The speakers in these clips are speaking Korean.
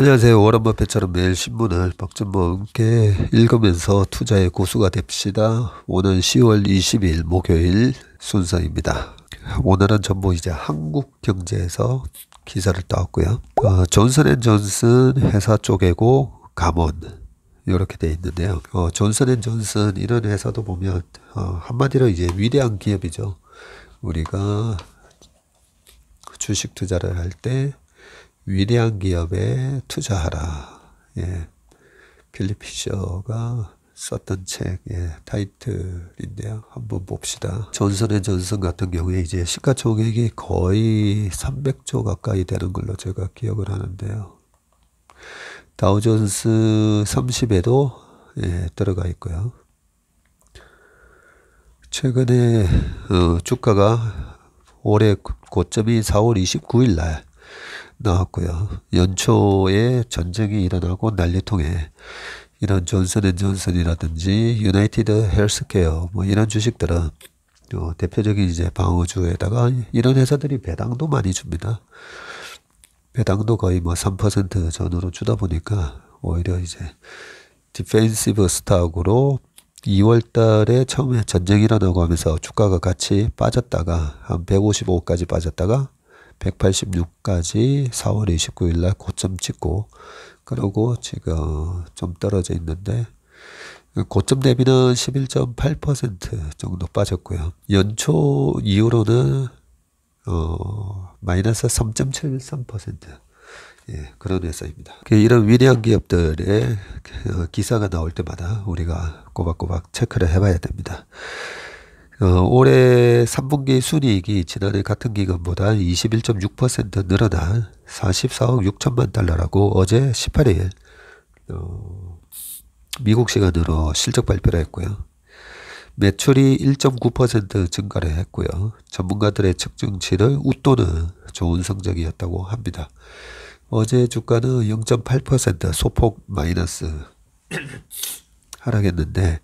안녕하세요. 워런 버핏처럼 매일 신문을 박진뭐 함께 읽으면서 투자의 고수가 됩시다. 오늘 10월 20일 목요일 순서입니다. 오늘은 전부이제 한국 경제에서 기사를 따왔고요. 어, 존슨앤존슨 회사 쪽에고 감원 이렇게 돼 있는데요. 어, 존슨앤존슨 이런 회사도 보면 어, 한마디로 이제 위대한 기업이죠. 우리가 주식 투자를 할때 위대한 기업에 투자하라. 예. 필립 피셔가 썼던 책, 예, 타이틀인데요. 한번 봅시다. 존슨 존슨 같은 경우에 이제 시가총액이 거의 300조 가까이 되는 걸로 제가 기억을 하는데요. 다우존스 30에도 예, 들어가 있고요. 최근에 어, 주가가 올해 고점이 4월 29일 날 나왔고요. 연초에 전쟁이 일어나고 난리통에 이런 존슨앤존슨이라든지 유나이티드 헬스케어 뭐 이런 주식들은 어, 대표적인 이제 방어주에다가 이런 회사들이 배당도 많이 줍니다. 배당도 거의 뭐 3% 전후로 주다 보니까 오히려 이제 디펜시브 스탁으로 2월 달에 처음에 전쟁이 일어나고 하면서 주가가 같이 빠졌다가 한 155까지 빠졌다가 186까지 4월 29일 날 고점 찍고 그러고 지금 좀 떨어져 있는데 고점 대비는 11.8% 정도 빠졌고요. 연초 이후로는 어, 마이너스 3.73% 예, 그런 회사입니다. 그 이런 위대한 기업들의 어, 기사가 나올 때마다 우리가 꼬박꼬박 체크를 해봐야 됩니다. 어, 올해 3분기 순이익이 지난해 같은 기간보다 21.6% 늘어난 44억 6천만 달러라고 어제 18일 어, 미국 시간으로 실적 발표를 했고요. 매출이 1.9% 증가를 했고요. 전문가들의 측정치를 웃도는 좋은 성적이었다고 합니다. 어제 주가는 0.8% 소폭 마이너스 하락했는데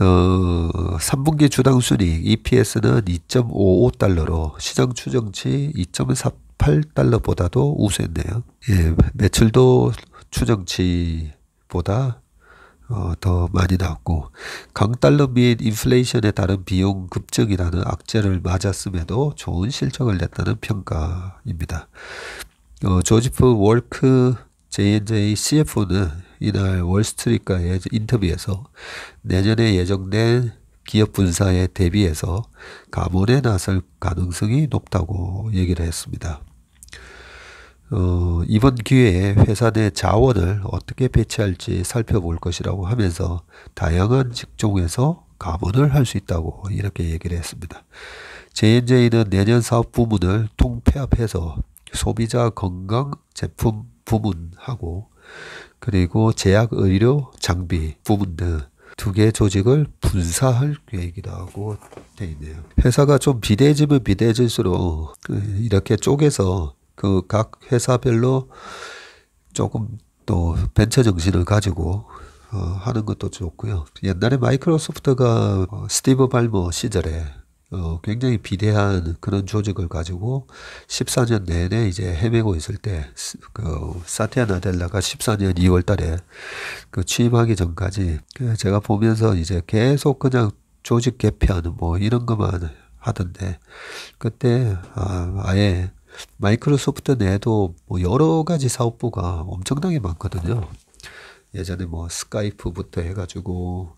어, 3분기 주당 순이익 EPS는 2.55달러로 시장 추정치 2.48달러보다도 우수했네요. 예, 매출도 추정치보다 어, 더 많이 나왔고 강달러 및 인플레이션에 따른 비용 급증이라는 악재를 맞았음에도 좋은 실적을 냈다는 평가입니다. 어, 조지프 월크 J&J CFO는 이날 월스트리트과의 예, 인터뷰에서 내년에 예정된 기업 분사에 대비해서 가문에 나설 가능성이 높다고 얘기를 했습니다. 어, 이번 기회에 회사 내 자원을 어떻게 배치할지 살펴볼 것이라고 하면서 다양한 직종에서 가문을 할 수 있다고 이렇게 얘기를 했습니다. J&J는 내년 사업 부문을 통폐합해서 소비자 건강 제품 부문하고 그리고 제약 의료 장비 부문 등두개 조직을 분사할 계획이다 하고 돼 있네요. 회사가 좀 비대해지면 비대해질수록 그 이렇게 쪼개서 그 각 회사별로 조금 또 벤처 정신을 가지고 어, 하는 것도 좋고요. 옛날에 마이크로소프트가 어, 스티브 발머 시절에 어, 굉장히 비대한 그런 조직을 가지고 14년 내내 이제 헤매고 있을 때, 그, 사티아 나델라가 14년 2월 달에 그 취임하기 전까지 그 제가 보면서 이제 계속 그냥 조직 개편 뭐 이런 것만 하던데, 그때, 아, 아예 마이크로소프트 내도 뭐 여러 가지 사업부가 엄청나게 많거든요. 예전에 뭐 스카이프부터 해가지고,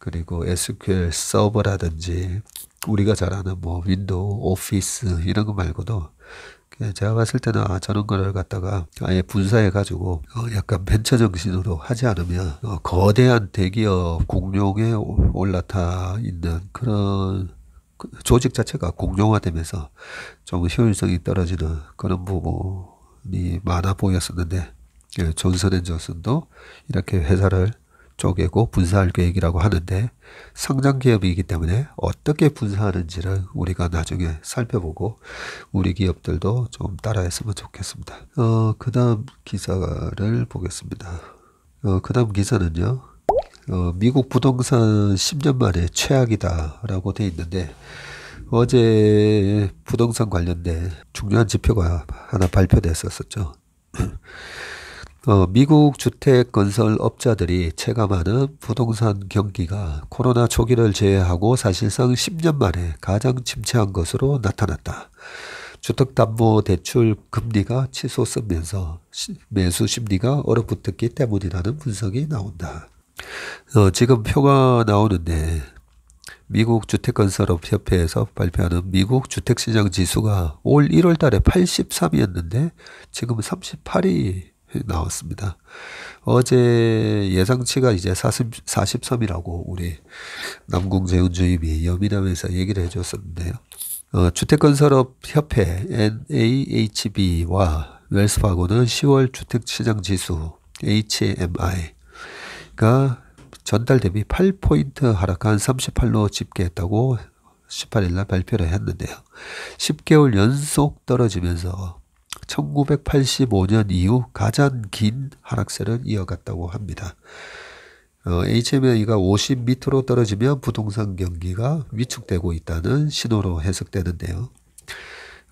그리고 SQL 서버라든지, 우리가 잘 아는 뭐 윈도우, 오피스 이런 거 말고도 제가 봤을 때는 아, 저런 거를 갖다가 아예 분사해 가지고 어, 약간 벤처 정신으로 하지 않으면 어, 거대한 대기업 공룡에 올라타 있는 그런 그 조직 자체가 공룡화되면서 좀 효율성이 떨어지는 그런 부분이 많아 보였었는데 예, 존슨 앤 존슨도 이렇게 회사를 쪼개고 분사할 계획이라고 하는데 상장 기업이기 때문에 어떻게 분사하는지를 우리가 나중에 살펴보고 우리 기업들도 좀 따라했으면 좋겠습니다. 어, 그 다음 기사를 보겠습니다. 어, 그 다음 기사는요. 어, 미국 부동산 10년 만에 최악이다라고 돼 있는데 어제 부동산 관련된 중요한 지표가 하나 발표됐었었죠. 어, 미국 주택 건설 업자들이 체감하는 부동산 경기가 코로나 초기를 제외하고 사실상 10년 만에 가장 침체한 것으로 나타났다. 주택담보대출 금리가 치솟으면서 매수 심리가 얼어붙었기 때문이라는 분석이 나온다. 어, 지금 표가 나오는데 미국 주택건설업협회에서 발표하는 미국 주택시장 지수가 올 1월 달에 83이었는데 지금 38이 나왔습니다. 어제 예상치가 이제 40, 43이라고 우리 남궁 재훈 주임이 여미남에서 얘기를 해줬었는데요. 어, 주택건설업협회 NAHB와 웰스파고는 10월 주택시장지수 HMI가 전달 대비 8포인트 하락한 38로 집계했다고 18일 날 발표를 했는데요. 10개월 연속 떨어지면서 1985년 이후 가장 긴 하락세를 이어갔다고 합니다. 어, HMA가 50m로 떨어지면 부동산 경기가 위축되고 있다는 신호로 해석되는데요.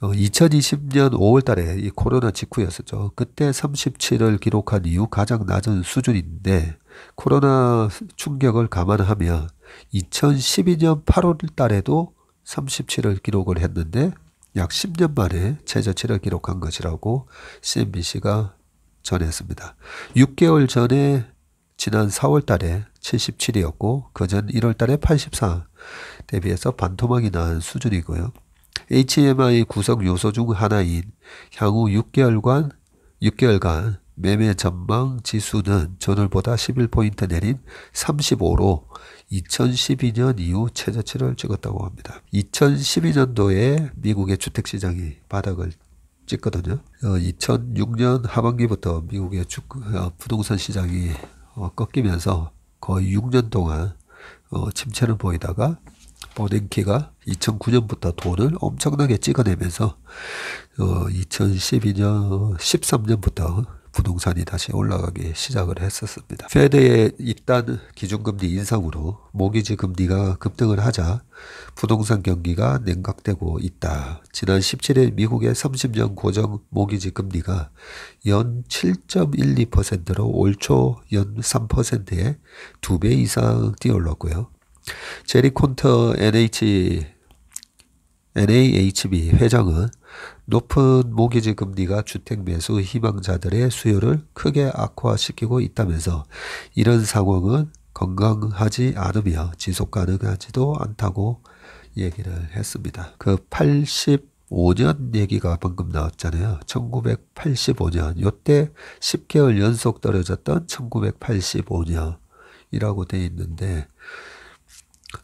어, 2020년 5월 달에 이 코로나 직후였었죠. 그때 37을 기록한 이후 가장 낮은 수준인데 코로나 충격을 감안하면 2012년 8월 달에도 37을 기록을 했는데 약 10년 만에 최저치를 기록한 것이라고 CNBC가 전했습니다. 6개월 전에 지난 4월 달에 77이었고 그전 1월 달에 84 대비해서 반토막이 난 수준이고요. HMI 구성 요소 중 하나인 향후 6개월간 6개월간 매매 전망 지수는 전월보다 11포인트 내린 35로 2012년 이후 최저치를 찍었다고 합니다. 2012년도에 미국의 주택시장이 바닥을 찍거든요. 2006년 어, 하반기부터 미국의 주, 어, 부동산 시장이 어, 꺾이면서 거의 6년 동안 침체를 보이다가 버냉키가 2009년부터 돈을 엄청나게 찍어내면서 2012년 13년부터 부동산이 다시 올라가기 시작을 했었습니다. 페드의 입단 기준금리 인상으로 모기지 금리가 급등을 하자 부동산 경기가 냉각되고 있다. 지난 17일 미국의 30년 고정 모기지 금리가 연 7.12%로 올초 연 3%의 2배 이상 뛰어올랐고요. 제리 콘터 NH NAHB 회장은 높은 모기지 금리가 주택 매수 희망자들의 수요를 크게 악화시키고 있다면서 이런 상황은 건강하지 않으며 지속 가능하지도 않다고 얘기를 했습니다. 그 85년 얘기가 방금 나왔잖아요. 1985년 요때 10개월 연속 떨어졌던 1985년이라고 돼 있는데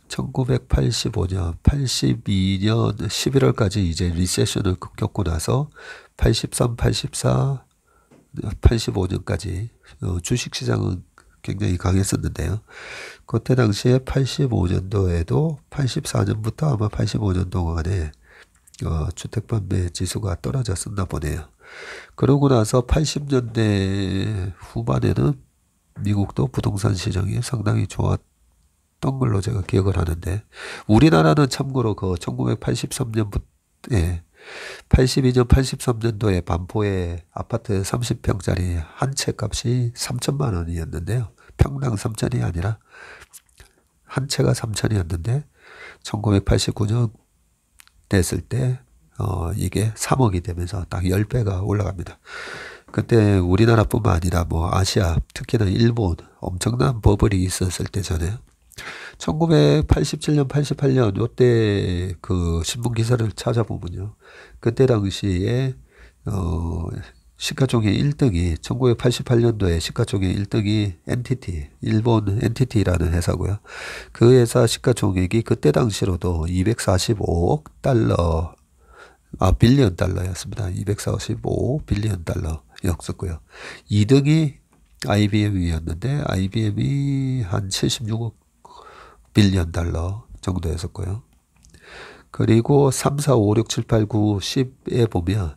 1985년, 82년 11월까지 이제 리세션을 겪고 나서 83, 84, 85년까지 주식시장은 굉장히 강했었는데요. 그때 당시에 85년도에도 84년부터 아마 85년 동안에 어, 주택판매 지수가 떨어졌었나 보네요. 그러고 나서 80년대 후반에는 미국도 부동산 시장이 상당히 좋았 했던 걸로 제가 기억을 하는데 우리나라는 참고로 그 1983년부터 예, 82년 83년도에 반포에 아파트 30평짜리 한 채 값이 3천만 원이었는데요. 평당 3천이 아니라 한 채가 3천이었는데 1989년 됐을때 어, 이게 3억이 되면서 딱 10배가 올라갑니다. 그때 우리나라뿐만 아니라 뭐 아시아 특히나 일본 엄청난 버블이 있었을 때잖아요. 1987년, 88년 요때 그 신문 기사를 찾아보면요. 그때 당시에 어 시가총액 1등이 1988년도에 시가총액 1등이 NTT, 일본 NTT라는 회사고요. 그 회사 시가총액이 그때 당시로도 245억 달러 아 빌리언 달러였습니다. 245 빌리언 달러였었고요. 2등이 IBM이었는데 IBM이 한 76억 빌리언 달러 정도였었고요. 그리고 3, 4, 5, 6, 7, 8, 9, 10에 보면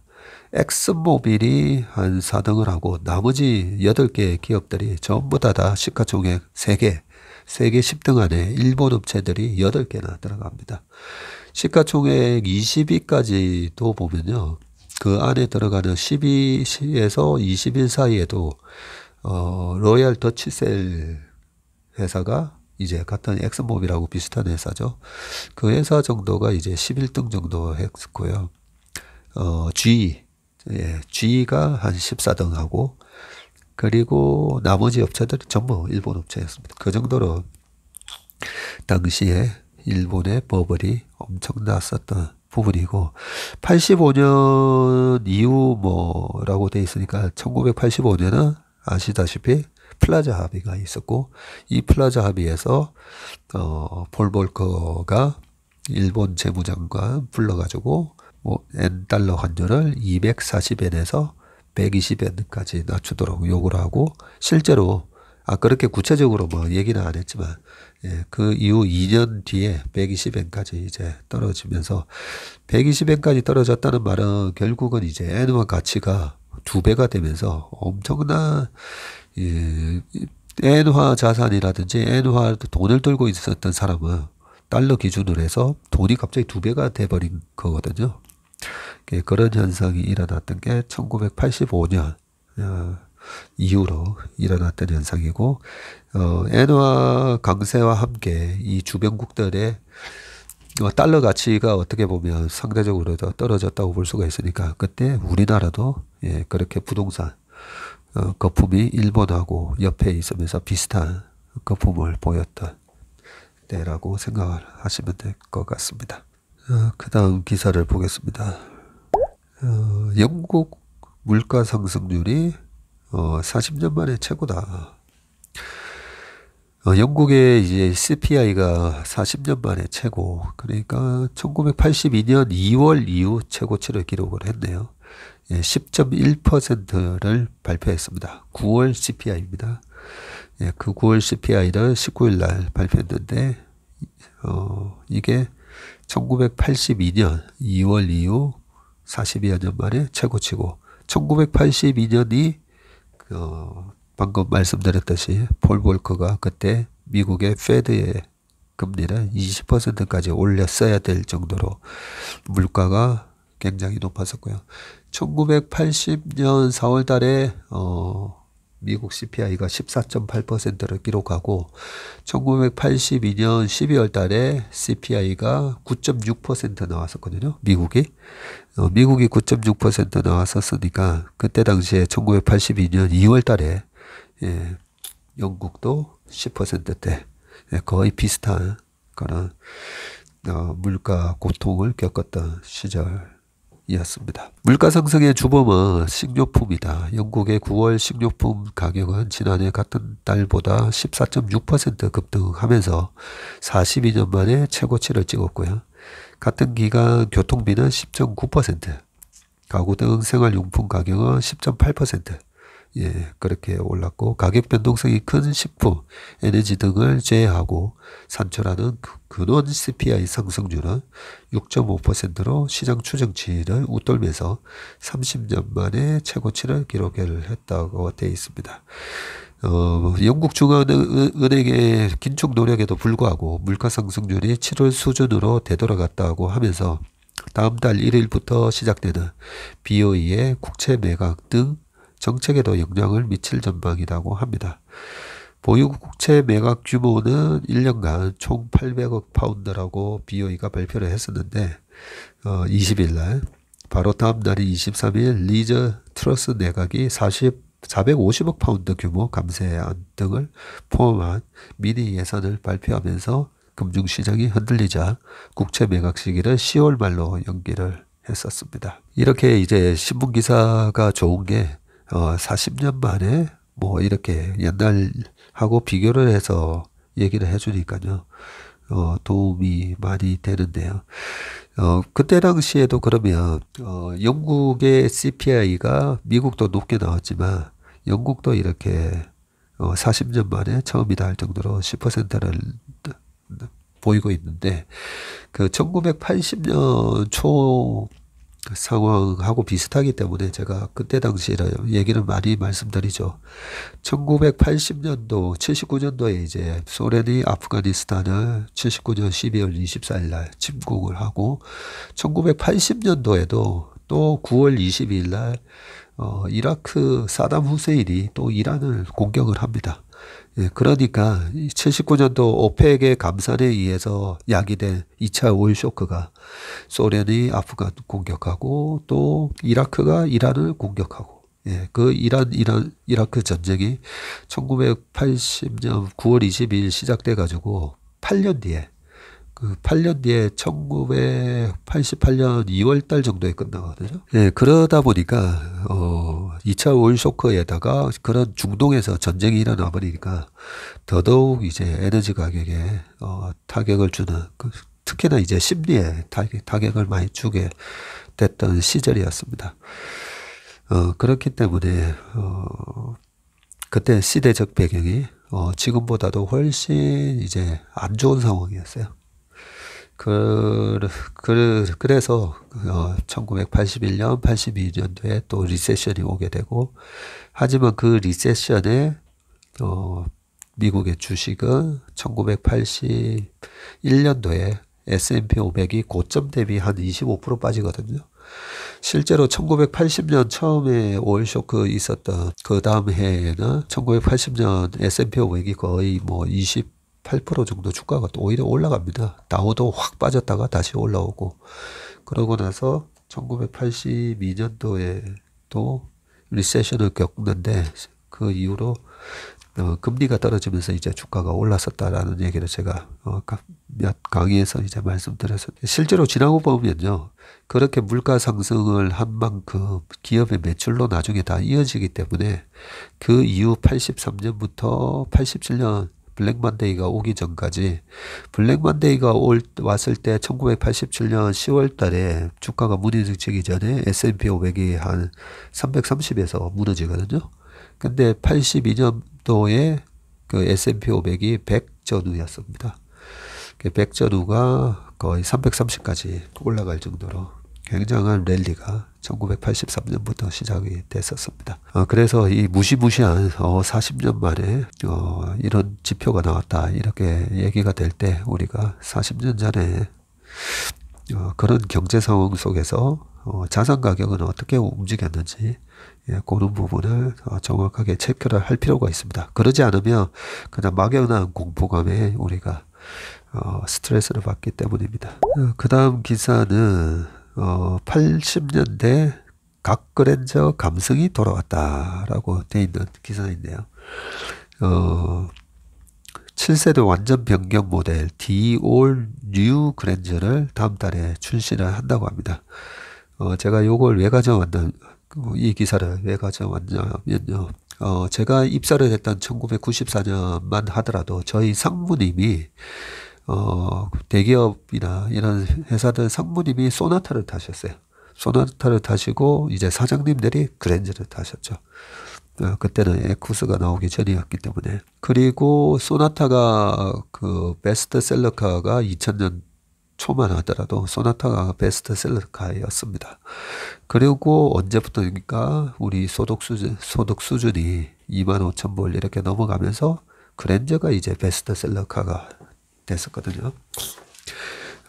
엑스모빌이한 4등을 하고 나머지 8개의 기업들이 전부 다 다 시가총액 3개, 3개 10등 안에 일본 업체들이 8개나 들어갑니다. 시가총액 20위까지도 보면요. 그 안에 들어가는 1 2위에서 20위 사이에도 어, 로얄 더치셀 회사가 이제 같은 엑스모빌하고 비슷한 회사죠. 그 회사 정도가 이제 11등 정도 했고요. 어, G, 예, G가 한 14등하고, 그리고 나머지 업체들은 전부 일본 업체였습니다. 그 정도로 당시에 일본의 버블이 엄청났었던 부분이고 85년 이후 뭐라고 돼 있으니까 1985년은 아시다시피 플라자 합의가 있었고 이 플라자 합의에서 어, 볼볼커가 일본 재무장관 불러가지고 뭐엔 달러 환율을 240엔에서 120엔까지 낮추도록 요구를 하고 실제로 아 그렇게 구체적으로 뭐 얘기는 안 했지만 예, 그 이후 2년 뒤에 120엔까지 이제 떨어지면서 120엔까지 떨어졌다는 말은 결국은 이제 엔화 가치가 두 배가 되면서 엄청난 예, 엔화 자산이라든지 엔화 그 돈을 들고 있었던 사람은 달러 기준으로 해서 돈이 갑자기 두 배가 돼버린 거거든요. 예, 그런 현상이 일어났던 게 1985년 어, 이후로 일어났던 현상이고 어, 엔화 강세와 함께 이 주변국들의 어, 달러 가치가 어떻게 보면 상대적으로 더 떨어졌다고 볼 수가 있으니까 그때 우리나라도 예, 그렇게 부동산 어, 거품이 일본하고 옆에 있으면서 비슷한 거품을 보였던 때라고 생각을 하시면 될 것 같습니다. 어, 그 다음 기사를 보겠습니다. 어, 영국 물가 상승률이 40년 만에 최고다. 영국의 이제 CPI가 40년 만에 최고, 그러니까 1982년 2월 이후 최고치를 기록을 했네요. 10.1%를 예, 발표했습니다. 9월 CPI입니다. 예, 그 9월 CPI를 19일 날 발표했는데 어, 이게 1982년 2월 이후 42여 년 만에 최고치고 1982년이 그, 어, 방금 말씀드렸듯이 폴볼크가 그때 미국의 페드의 금리를 20%까지 올렸어야 될 정도로 물가가 굉장히 높았었고요. 1980년 4월 달에 어 미국 CPI가 14.8%를 기록하고 1982년 12월 달에 CPI가 9.6% 나왔었거든요. 미국이. 어, 미국이 9.6% 나왔었으니까 그때 당시에 1982년 2월 달에 예, 영국도 10%대 예, 거의 비슷한 그런 어, 물가 고통을 겪었던 시절 이었습니다. 물가 상승의 주범은 식료품이다. 영국의 9월 식료품 가격은 지난해 같은 달보다 14.6% 급등하면서 42년 만에 최고치를 찍었고요. 같은 기간 교통비는 10.9%, 가구 등 생활용품 가격은 10.8%, 예, 그렇게 올랐고 가격 변동성이 큰 식품, 에너지 등을 제외하고 산출하는 그, 근원 CPI 상승률은 6.5%로 시장 추정치를 웃돌면서 30년 만에 최고치를 기록을 했다고 되어 있습니다. 어, 영국 중앙은행의 긴축 노력에도 불구하고 물가 상승률이 7월 수준으로 되돌아갔다고 하면서 다음 달 1일부터 시작되는 BOE의 국채 매각 등 정책에도 영향을 미칠 전망이라고 합니다. 보유 국채 매각 규모는 1년간 총 800억 파운드라고 BOE가 발표를 했었는데 어, 20일 날 바로 다음 날인 23일 리저 트러스 내각이 40 450억 파운드 규모 감세안 등을 포함한 미니 예산을 발표하면서 금융시장이 흔들리자 국채 매각 시기를 10월 말로 연기를 했었습니다. 이렇게 이제 신문기사가 좋은 게 어, 40년 만에 뭐 이렇게 옛날하고 비교를 해서 얘기를 해주니까요. 어, 도움이 많이 되는데요. 어, 그때 당시에도 그러면 어, 영국의 CPI가 미국도 높게 나왔지만 영국도 이렇게 어, 40년 만에 처음이다 할 정도로 10%를 보이고 있는데 그 1980년 초 상황하고 그 비슷하기 때문에 제가 그때 당시에 얘기를 많이 말씀드리죠. 1980년도, 79년도에 이제 소련이 아프가니스탄을 79년 12월 24일 날 침공을 하고, 1980년도에도 또 9월 22일 날, 어, 이라크 사담 후세인이 또 이란을 공격을 합니다. 예, 그러니까 79년도 오페에게 감산에 의해서 야기된 2차 오일 쇼크가 소련이 아프간 공격하고 또 이라크가 이란을 공격하고 예, 그 이란 이란 이라크 전쟁이 1980년 9월 22일 시작돼 가지고 8년 뒤에 그 8년 뒤에 1988년 2월 달 정도에 끝나거든요. 예, 그러다 보니까 어 2차 오일 쇼크에다가 그런 중동에서 전쟁이 일어나 버리니까 더더욱 이제 에너지 가격에 어 타격을 주는 그 특히나 이제 심리에 타격, 을 많이 주게 됐던 시절이었습니다. 어 그렇기 때문에 어 그때 시대적 배경이 어 지금보다도 훨씬 이제 안 좋은 상황이었어요. 그, 그, 그래서 1981년, 어, 82년도에 또 리세션이 오게 되고, 하지만 그 리세션에 어, 미국의 주식은 1981년도에 S&P 500이 고점 대비 한 25% 빠지거든요. 실제로 1980년 처음에 오일 쇼크 있었던 그 다음 해에는 1980년 S&P 500이 거의 뭐 20, 8% 정도 주가가 또 오히려 올라갑니다. 다우도 확 빠졌다가 다시 올라오고 그러고 나서 1982년도에 또 리세션을 겪는데 그 이후로 어, 금리가 떨어지면서 이제 주가가 올랐었다라는 얘기를 제가 어, 몇 강의에서 이제 말씀드렸었는 실제로 지나고 보면요 그렇게 물가 상승을 한 만큼 기업의 매출로 나중에 다 이어지기 때문에 그 이후 83년부터 87년 블랙먼데이가 오기 전까지 블랙먼데이가 올, 왔을 때 1987년 10월 달에 주가가 무너지기 전에 S&P 500이 한 330에서 무너지거든요. 근데 82년도에 그 S&P 500이 100전후였습니다. 100전후가 그 거의 330까지 올라갈 정도로 굉장한 랠리가 1983년부터 시작이 됐었습니다. 어, 그래서 이 무시무시한 어, 40년 만에 어, 이런 지표가 나왔다 이렇게 얘기가 될 때 우리가 40년 전에 어, 그런 경제 상황 속에서 어, 자산 가격은 어떻게 움직였는지 예, 그런 부분을 어, 정확하게 체크를 할 필요가 있습니다. 그러지 않으면 그냥 막연한 공포감에 우리가 스트레스를 받기 때문입니다. 그 다음 기사는 어, 80년대 각그랜저 감성이 돌아왔다라고 돼 있는 기사인데요. 어, 7세대 완전 변경 모델 The 그랜저를 다음 달에 출시를 한다고 합니다. 어, 제가 요걸 왜 가져왔나, 이 기사를 왜 가져왔냐면요. 어, 제가 입사를 했던 1994년만 하더라도 저희 상무님이 어, 대기업이나 이런 회사들 상무님이 소나타를 타셨어요. 소나타를 타시고 이제 사장님들이 그랜저를 타셨죠. 어, 그때는 에쿠스가 나오기 전이었기 때문에 그리고 소나타가 그 베스트셀러카가 2000년 초만 하더라도 소나타가 베스트셀러카였습니다. 그리고 언제부터입니까? 우리 소득 수준 소득 수준이 2만 5천 불 이렇게 넘어가면서 그랜저가 이제 베스트셀러카가 됐었거든요.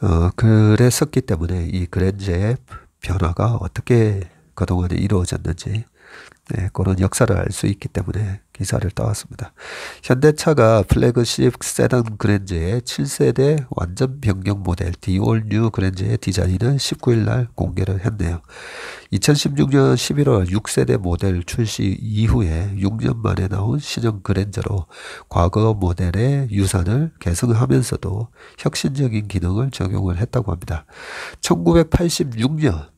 어, 그랬었기 때문에 이 그랜저의 변화가 어떻게 그동안에 이루어졌는지 네, 그런 역사를 알 수 있기 때문에 기사를 따왔습니다. 현대차가 플래그십 세단 그랜저의 7세대 완전 변경 모델 디올뉴 그랜저의 디자인을 19일 날 공개를 했네요. 2016년 11월 6세대 모델 출시 이후에 6년 만에 나온 신형 그랜저로 과거 모델의 유산을 계승하면서도 혁신적인 기능을 적용을 했다고 합니다. 1986년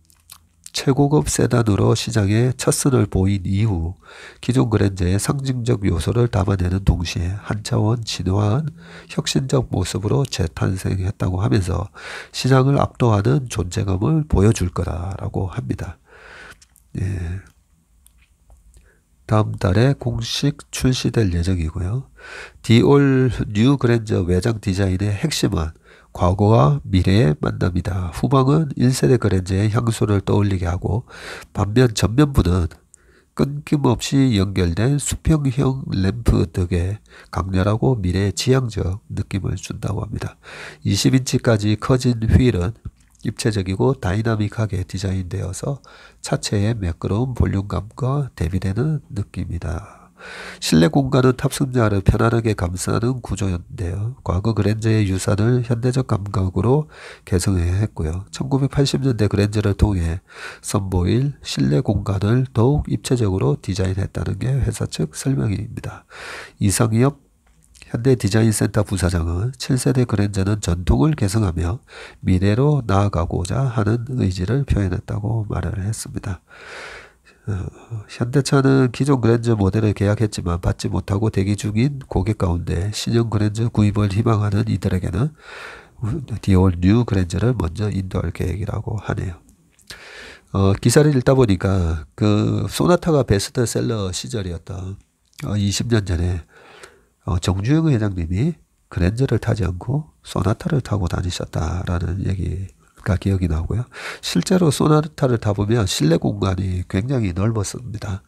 최고급 세단으로 시장에 첫선을 보인 이후 기존 그랜저의 상징적 요소를 담아내는 동시에 한 차원 진화한 혁신적 모습으로 재탄생했다고 하면서 시장을 압도하는 존재감을 보여줄 거다라고 합니다. 예. 다음 달에 공식 출시될 예정이고요. 디올 뉴 그랜저 외장 디자인의 핵심은 과거와 미래의 만남이다. 후방은 1세대 그랜저의 향수를 떠올리게 하고 반면 전면부는 끊김없이 연결된 수평형 램프 덕에 강렬하고 미래의 지향적 느낌을 준다고 합니다. 20인치까지 커진 휠은 입체적이고 다이나믹하게 디자인되어서 차체의 매끄러운 볼륨감과 대비되는 느낌이다. 실내 공간은 탑승자를 편안하게 감싸는 구조였는데요. 과거 그랜저의 유산을 현대적 감각으로 개성해야 했고요. 1980년대 그랜저를 통해 선보일 실내 공간을 더욱 입체적으로 디자인했다는 게 회사 측 설명입니다. 이상엽 현대 디자인센터 부사장은 7세대 그랜저는 전통을 계승하며 미래로 나아가고자 하는 의지를 표현했다고 말을 했습니다. 현대차는 기존 그랜저 모델을 계약했지만 받지 못하고 대기 중인 고객 가운데 신형 그랜저 구입을 희망하는 이들에게는 디올 뉴 그랜저를 먼저 인도할 계획이라고 하네요. 어, 기사를 읽다 보니까 그 소나타가 베스트셀러 시절이었던 어, 20년 전에 어, 정주영 회장님이 그랜저를 타지 않고 소나타를 타고 다니셨다라는 얘기 같게 여기나 하고요. 실제로 소나타를 타보면 실내 공간이 굉장히 넓었습니다.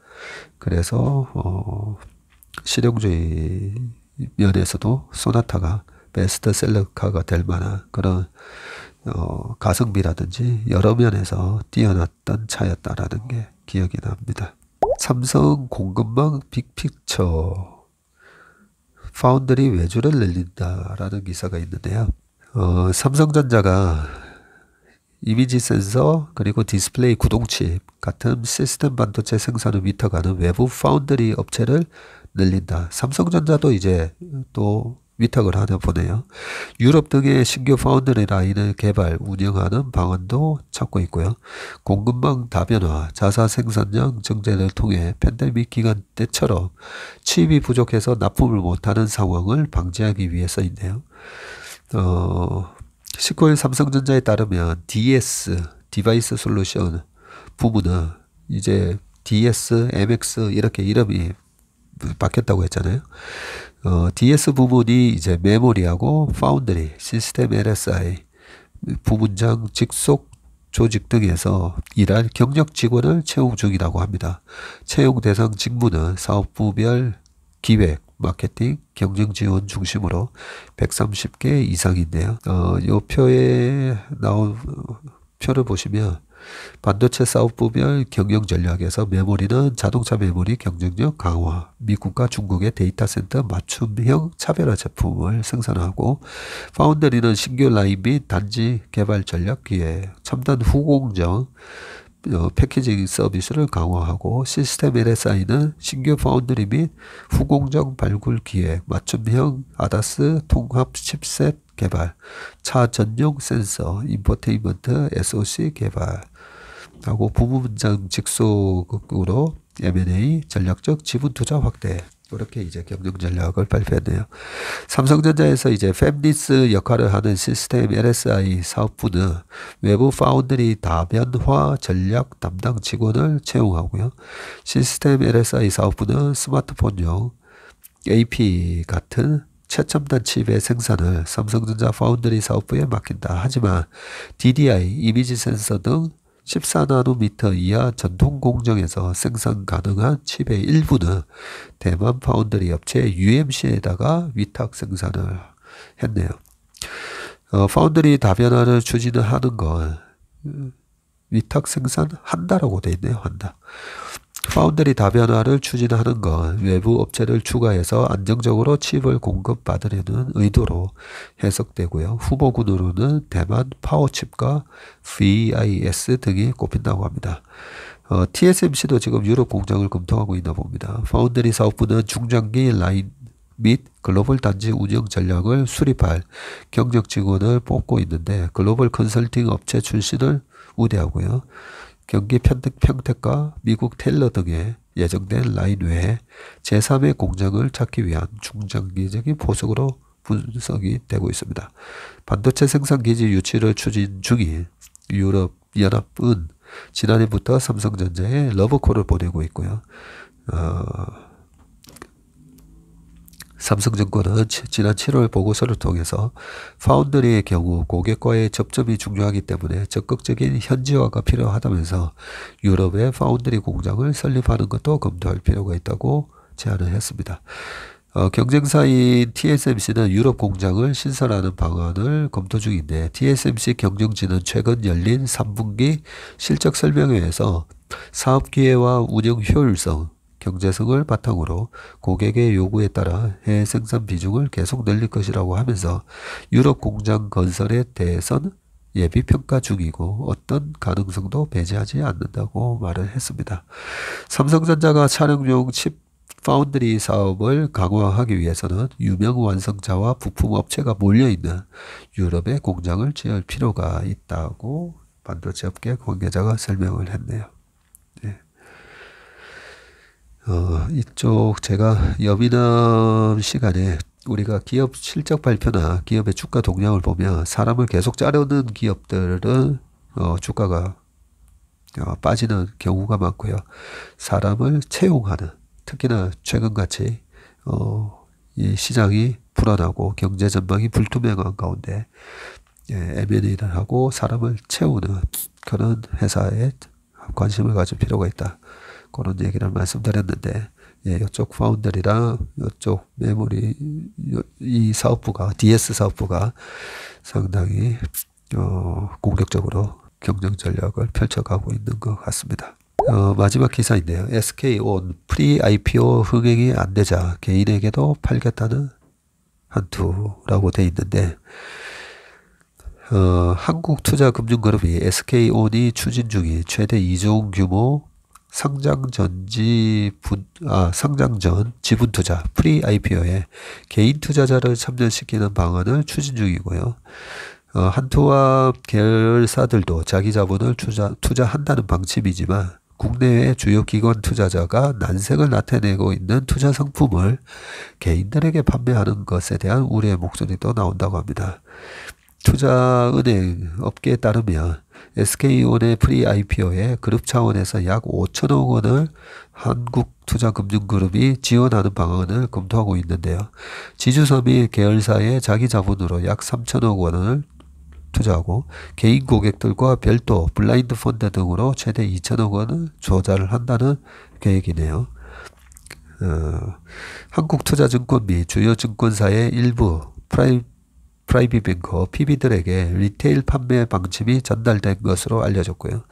그래서 어, 실용주의 면에서도 소나타가 베스트셀러카가 될 만한 그런 어, 가성비라든지 여러 면에서 뛰어났던 차였다라는 게 기억이 납니다. 삼성 공급망 빅픽처 파운드리 외주를 늘린다라는 기사가 있는데요. 어, 삼성전자가 이미지 센서 그리고 디스플레이 구동칩 같은 시스템 반도체 생산을 위탁하는 외부 파운드리 업체를 늘린다. 삼성전자도 이제 또 위탁을 하나 보네요. 유럽 등의 신규 파운드리 라인을 개발, 운영하는 방안도 찾고 있고요. 공급망 다변화, 자사 생산량 증대를 통해 팬데믹 기간 때처럼 칩이 부족해서 납품을 못하는 상황을 방지하기 위해서인데요. 어, 19일 삼성전자에 따르면 DS 디바이스 솔루션 부문은 이제 DS, MX 이렇게 이름이 바뀌었다고 했잖아요. 어, DS 부문이 이제 메모리하고 파운드리, 시스템 LSI, 부문장 직속 조직 등에서 일할 경력 직원을 채용 중이라고 합니다. 채용 대상 직무는 사업부별 기획, 마케팅, 경쟁 지원 중심으로 130개 이상인데요. 어, 요 표에 나온 표를 보시면 반도체 사업 부별 경영 전략에서 메모리는 자동차 메모리 경쟁력 강화, 미국과 중국의 데이터 센터 맞춤형 차별화 제품을 생산하고, 파운드리는 신규 라인 및 단지 개발 전략 기획, 첨단 후공정, 어, 패키징 서비스를 강화하고 시스템에 쌓이는 신규 파운드리 및 후공정 발굴 기획, 맞춤형 아다스 통합 칩셋 개발, 차 전용 센서, 인포테인먼트 SOC 개발, 하고 부문장 직속으로 M&A 전략적 지분 투자 확대, 이렇게 이제 경영 전략을 발표했네요. 삼성전자에서 이제 팹리스 역할을 하는 시스템 LSI 사업부는 외부 파운드리 다변화 전략 담당 직원을 채용하고요. 시스템 LSI 사업부는 스마트폰용 AP 같은 최첨단 칩의 생산을 삼성전자 파운드리 사업부에 맡긴다. 하지만 DDI, 이미지 센서 등 14나노미터 이하 전통 공정에서 생산 가능한 칩의 일부는 대만 파운드리 업체 UMC에다가 위탁 생산을 했네요. 어, 파운드리 다변화를 추진하는 건 위탁 생산한다라고 돼 있네요. 한다. 파운드리 다변화를 추진하는 건 외부 업체를 추가해서 안정적으로 칩을 공급받으려는 의도로 해석되고요. 후보군으로는 대만 파워칩과 VIS 등이 꼽힌다고 합니다. 어, TSMC도 지금 유럽 공장을 검토하고 있나 봅니다. 파운드리 사업부는 중장기 라인 및 글로벌 단지 운영 전략을 수립할 경력 직원을 뽑고 있는데 글로벌 컨설팅 업체 출신을 우대하고요. 경기 편득 평택과 미국 텔러 등에 예정된 라인 외에 제3의 공장을 찾기 위한 중장기적인 포석으로 분석이 되고 있습니다. 반도체 생산기지 유치를 추진 중인 유럽연합은 지난해부터 삼성전자에 러브콜을 보내고 있고요. 어, 삼성증권은 지난 7월 보고서를 통해서 파운드리의 경우 고객과의 접점이 중요하기 때문에 적극적인 현지화가 필요하다면서 유럽의 파운드리 공장을 설립하는 것도 검토할 필요가 있다고 제안을 했습니다. 어, 경쟁사인 TSMC는 유럽 공장을 신설하는 방안을 검토 중인데 TSMC 경영진은 최근 열린 3분기 실적 설명회에서 사업 기회와 운영 효율성, 경제성을 바탕으로 고객의 요구에 따라 해외 생산 비중을 계속 늘릴 것이라고 하면서 유럽 공장 건설에 대해선 예비 평가 중이고 어떤 가능성도 배제하지 않는다고 말을 했습니다. 삼성전자가 차량용 칩 파운드리 사업을 강화하기 위해서는 유명 완성차와 부품 업체가 몰려있는 유럽의 공장을 지을 필요가 있다고 반도체 업계 관계자가 설명을 했네요. 어, 이쪽 제가 여비남 시간에 우리가 기업 실적 발표나 기업의 주가 동향을 보면 사람을 계속 자르는 기업들은 어, 주가가 어, 빠지는 경우가 많고요. 사람을 채용하는 특히나 최근같이 어, 이 시장이 불안하고 경제 전망이 불투명한 가운데 예, M&A를 하고 사람을 채우는 그런 회사에 관심을 가질 필요가 있다. 그런 얘기를 말씀드렸는데 예, 이쪽 파운드리랑 이쪽 메모리 이 사업부가 DS 사업부가 상당히 어, 공격적으로 경쟁 전략을 펼쳐가고 있는 것 같습니다. 어, 마지막 기사인데요. SK온 프리 IPO 흥행이 안 되자 개인에게도 팔겠다는 한투라고 돼 있는데 어, 한국투자금융그룹이 SK온이 추진 중인 최대 2종 규모 상장전지 분, 아, 상장전 지분 투자, 프리 IPO에 개인 투자자를 참여시키는 방안을 추진 중이고요. 어, 한투와 계열사들도 자기 자본을 투자, 투자한다는 방침이지만 국내외 주요 기관 투자자가 난색을 나타내고 있는 투자 상품을 개인들에게 판매하는 것에 대한 우려의 목소리도 나온다고 합니다. 투자은행 업계에 따르면 SK온의 프리 IPO에 그룹 차원에서 약 5천억 원을 한국투자금융그룹이 지원하는 방안을 검토하고 있는데요. 지주섬이 계열사의 자기 자본으로 약 3천억 원을 투자하고 개인 고객들과 별도 블라인드 펀드 등으로 최대 2천억 원을 조달을 한다는 계획이네요. 어, 한국투자증권 및 주요 증권사의 일부 프라임 프라이빗뱅커 PB들에게 리테일 판매 방침이 전달된 것으로 알려졌고요.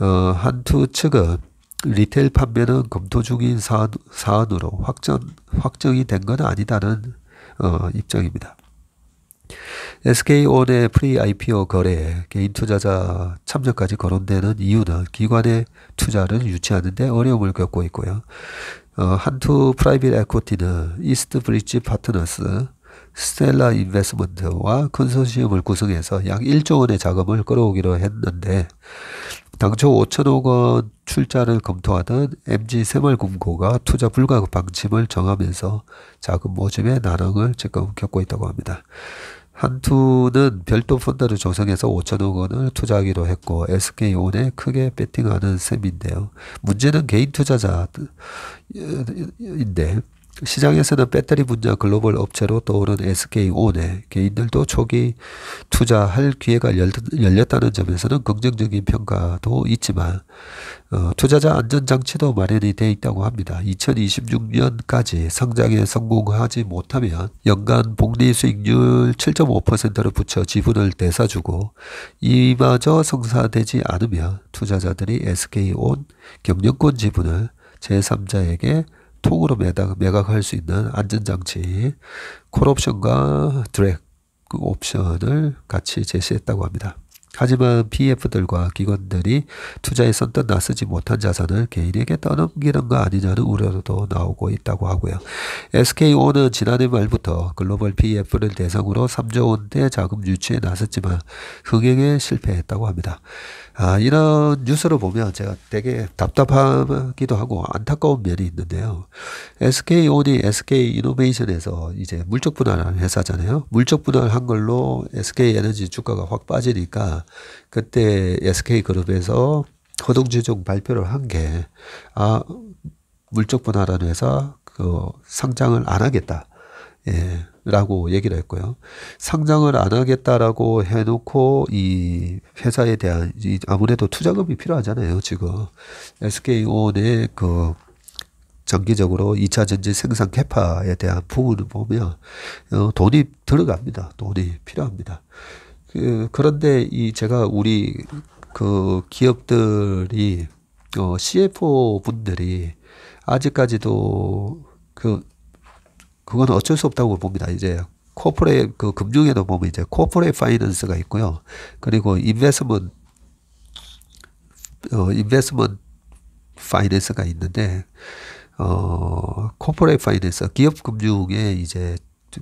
어, 한투 측은 리테일 판매는 검토 중인 사안, 으로 확정, 확정이 된 건 아니다는 어, 입장입니다. SK온의 프리IPO 거래에 개인 투자자 참여까지 거론되는 이유는 기관의 투자를 유치하는데 어려움을 겪고 있고요. 어, 한투 프라이빗 에코티는 이스트 브릿지 파트너스, 스텔라 인베스먼트와 컨소시엄을 구성해서 약 1조 원의 자금을 끌어오기로 했는데 당초 5천억 원 출자를 검토하던 MG 새마을금고가 투자 불가 방침을 정하면서 자금 모집에 난항을 지금 겪고 있다고 합니다. 한투는 별도 펀드를 조성해서 5천억 원을 투자하기로 했고 SK온에 크게 베팅하는 셈인데요. 문제는 개인 투자자인데 시장에서는 배터리 분야 글로벌 업체로 떠오른 SK온에 개인들도 초기 투자할 기회가 열렸다는 점에서는 긍정적인 평가도 있지만 어, 투자자 안전장치도 마련이 되어 있다고 합니다. 2026년까지 성장에 성공하지 못하면 연간 복리 수익률 7.5%를 붙여 지분을 되사주고 이마저 성사되지 않으면 투자자들이 SK온 경영권 지분을 제3자에게 통으로 매각, 매각할 수 있는 안전장치, 콜옵션과 드랙 그 옵션을 같이 제시했다고 합니다. 하지만 PF들과 기관들이 투자에 선뜻나 쓰지 못한 자산을 개인에게 떠넘기는 거 아니냐는 우려도 나오고 있다고 하고요. SKO는 지난해 말부터 글로벌 PF를 대상으로 3조 원대 자금 유치에 나섰지만 흥행에 실패했다고 합니다. 아, 이런 뉴스를 보면 제가 되게 답답하기도 하고 안타까운 면이 있는데요. SK온이 SK이노베이션에서 이제 물적 분할한 회사잖아요. 물적 분할한 걸로 SK에너지 주가가 확 빠지니까 그때 SK그룹에서 허동지정 발표를 한 게 아, 물적 분할한 회사 그 상장을 안 하겠다. 예. 라고 얘기를 했고요. 상장을 안 하겠다라고 해놓고 이 회사에 대한 이 아무래도 투자금이 필요하잖아요. 지금 SK온의 그 정기적으로 2차 전지 생산 캐파에 대한 부분을 보면 어, 돈이 들어갑니다. 돈이 필요합니다. 그, 그런데 이 제가 우리 그 기업들이 어, CFO 분들이 아직까지도 그 그건 어쩔 수 없다고 봅니다. 이제 코퍼레 이그 금융에도 보면 이제 코퍼레 이 파이낸스가 있고요. 그리고 인베스먼 어 인베스먼 파이낸스가 있는데 어 코퍼레 이 파이낸스 기업 금융에 이제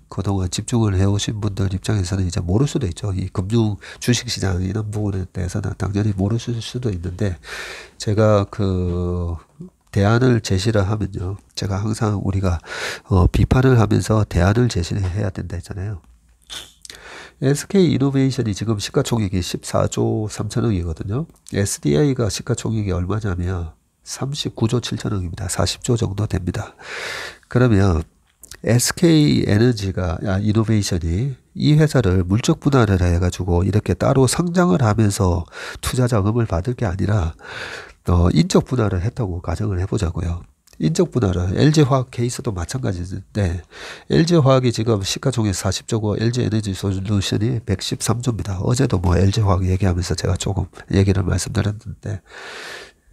그동안 집중을 해오신 분들 입장에서는 이제 모를 수도 있죠. 이 금융 주식 시장 이런 부분에 대해서는 당연히 모르실 수도 있는데 제가 그 대안을 제시를 하면요. 제가 항상 우리가 어, 비판을 하면서 대안을 제시해야 된다 했잖아요. SK 이노베이션이 지금 시가총액이 14조 3천억이거든요. SDI가 시가총액이 얼마냐면 39조 7천억입니다. 40조 정도 됩니다. 그러면 SK 에너지가 아, 이노베이션이 이 회사를 물적 분할을 해가지고 이렇게 따로 상장을 하면서 투자 자금을 받을 게 아니라 어, 인적 분할을 했다고 가정을 해보자고요. 인적 분할은 LG화학 케이스도 마찬가지인데 LG화학이 지금 시가총액 40조고 LG에너지 솔루션이 113조입니다. 어제도 뭐 LG화학 얘기하면서 제가 조금 얘기를 말씀드렸는데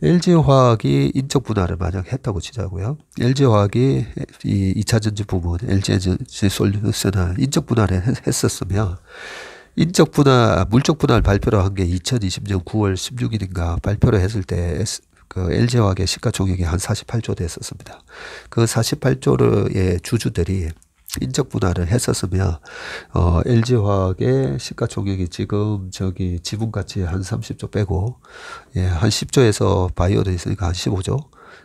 LG화학이 인적 분할을 만약 했다고 치자고요. LG화학이 이 2차전지 부분 LG에너지 솔루션을 인적 분할을 했었으면 인적 분할, 물적 분할 발표를 한 게 2020년 9월 16일인가 발표를 했을 때그 LG화학의 시가총액이 한 48조 됐었습니다. 그 48조의 주주들이 인적 분할을 했었으며 어, LG화학의 시가총액이 지금 저기 지분 가치 한 30조 빼고 예, 한 10조에서 바이오도 있으니까 한 15조.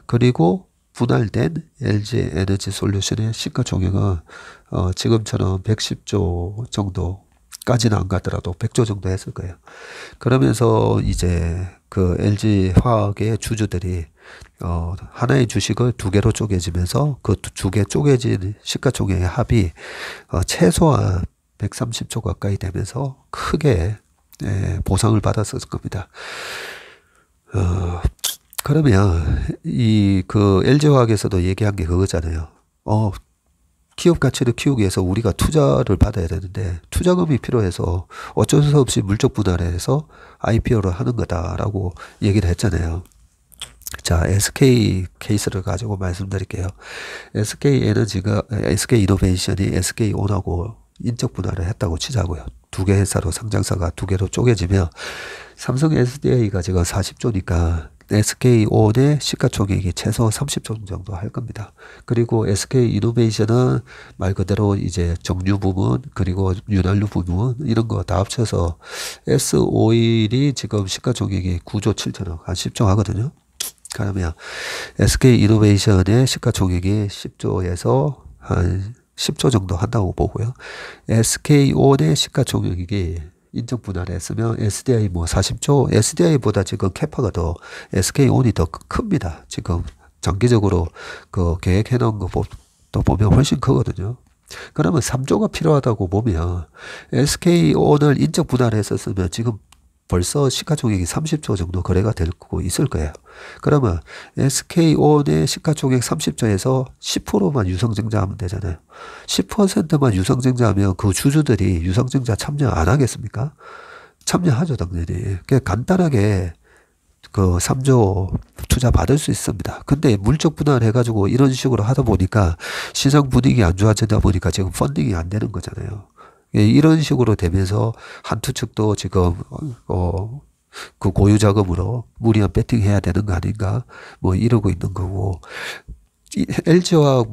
그리고 분할된 LG 에너지 솔루션의 시가총액은 어, 지금처럼 110조 정도 까지는 안 가더라도 100조 정도 했을 거예요. 그러면서 이제 그 LG 화학의 주주들이 어 하나의 주식을 두 개로 쪼개지면서 그 두 개 쪼개진 시가총액의 합이 어 최소한 130조 가까이 되면서 크게 예, 보상을 받았었을 겁니다. 어 그러면 이그 LG 화학에서도 얘기한 게 그거잖아요. 어 기업 가치를 키우기 위해서 우리가 투자를 받아야 되는데 투자금이 필요해서 어쩔 수 없이 물적 분할해서 IPO를 하는 거다라고 얘기를 했잖아요. 자, SK 케이스를 가지고 말씀드릴게요. SK 에너지가 SK 이노베이션이 SK 온하고 인적 분할을 했다고 치자고요. 두 개 회사로 상장사가 두 개로 쪼개지면 삼성 SDA가 지금 40조니까 SKO 대 시가총액이 최소 30조 정도 할 겁니다. 그리고 SK 이노베이션은 말 그대로 이제 정유 부문 그리고 윤활유 부문 이런 거 다 합쳐서 s o 일이 지금 시가총액이 9조 7천억 한 10조 하거든요. 그러면 SK 이노베이션의 시가총액이 10조에서 한 10조 정도 한다고 보고요. SKO 대 시가총액이 인적 분할했으면 SDI 뭐 40조, SDI보다 지금 캐파가 더 SK온이 더 큽니다. 지금 장기적으로 그 계획해 놓은 거또 보면 훨씬 크거든요. 그러면 3조가 필요하다고 보면 SK온을 인적 분할했었으면 지금 벌써 시가총액이 30조 정도 거래가 되고 있을 거예요. 그러면 SK온의 시가총액 30조에서 10%만 유상증자하면 되잖아요. 10%만 유상증자하면 그 주주들이 유상증자 참여 안 하겠습니까? 참여하죠, 당연히. 그 간단하게 그 3조 투자 받을 수 있습니다. 근데 물적 분할해가지고 이런 식으로 하다 보니까 시장 분위기 안 좋아지다 보니까 지금 펀딩이 안 되는 거잖아요. 예, 이런 식으로 되면서 한투 측도 지금 어, 그 고유 자금으로 무리한 배팅해야 되는 거 아닌가 뭐 이러고 있는 거고 이 LG와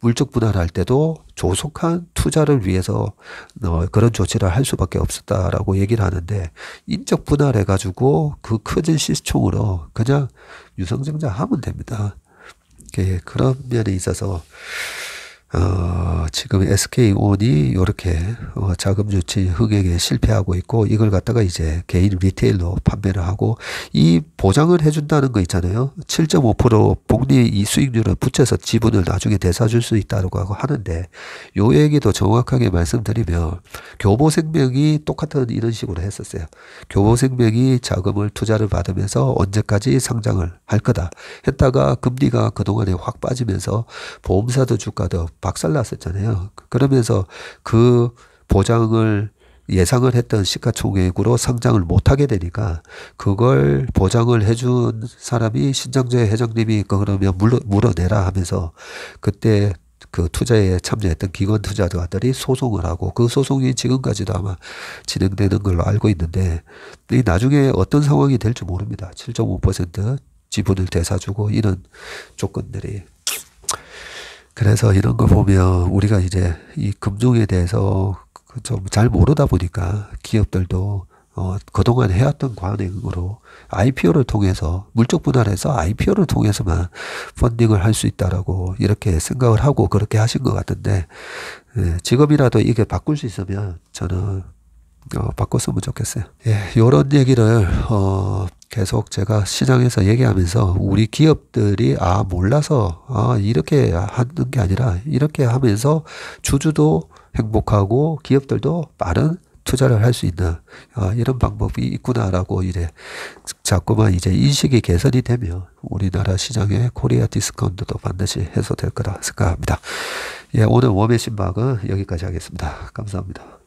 물적 분할할 때도 조속한 투자를 위해서 어, 그런 조치를 할 수밖에 없었다라고 얘기를 하는데 인적 분할해 가지고 그 커진 시총으로 그냥 유상증자 하면 됩니다. 예, 그런 면에 있어서 어, 지금 SK온이 이렇게 어, 자금 유치 흥행에 실패하고 있고 이걸 갖다가 이제 개인 리테일로 판매를 하고 이 보장을 해준다는 거 있잖아요. 7.5% 복리 이 수익률을 붙여서 지분을 나중에 되사줄 수 있다고 고 하는데 요 얘기도 정확하게 말씀드리면 교보생명이 똑같은 이런 식으로 했었어요. 교보생명이 자금을 투자를 받으면서 언제까지 상장을 할 거다 했다가 금리가 그동안에 확 빠지면서 보험사도 주가도 박살났었잖아요. 그러면서 그 보장을 예상을 했던 시가총액으로 상장을 못하게 되니까 그걸 보장을 해준 사람이 신장재 회장님이 그 그러면 물러, 물어내라 하면서 그때 그 투자에 참여했던 기관 투자자들이 소송을 하고 그 소송이 지금까지도 아마 진행되는 걸로 알고 있는데 이 나중에 어떤 상황이 될지 모릅니다. 7.5% 지분을 되사주고 이런 조건들이 그래서 이런 거 보면 우리가 이제 이 금융에 대해서 그 좀 잘 모르다 보니까 기업들도 어, 그동안 해왔던 관행으로 IPO를 통해서 물적 분할해서 IPO를 통해서만 펀딩을 할 수 있다라고 이렇게 생각을 하고 그렇게 하신 것 같은데 예, 직업이라도 이게 바꿀 수 있으면 저는 어, 바꿨으면 좋겠어요. 예, 요런 얘기를, 어, 계속 제가 시장에서 얘기하면서 우리 기업들이 아, 몰라서, 아, 이렇게 하는 게 아니라 이렇게 하면서 주주도 행복하고 기업들도 빠른 투자를 할 수 있는 아, 이런 방법이 있구나라고 이제 자꾸만 이제 인식이 개선이 되면 우리나라 시장의 코리아 디스카운트도 반드시 해소될 거라 생각합니다. 예, 오늘 웜의 신박은 여기까지 하겠습니다. 감사합니다.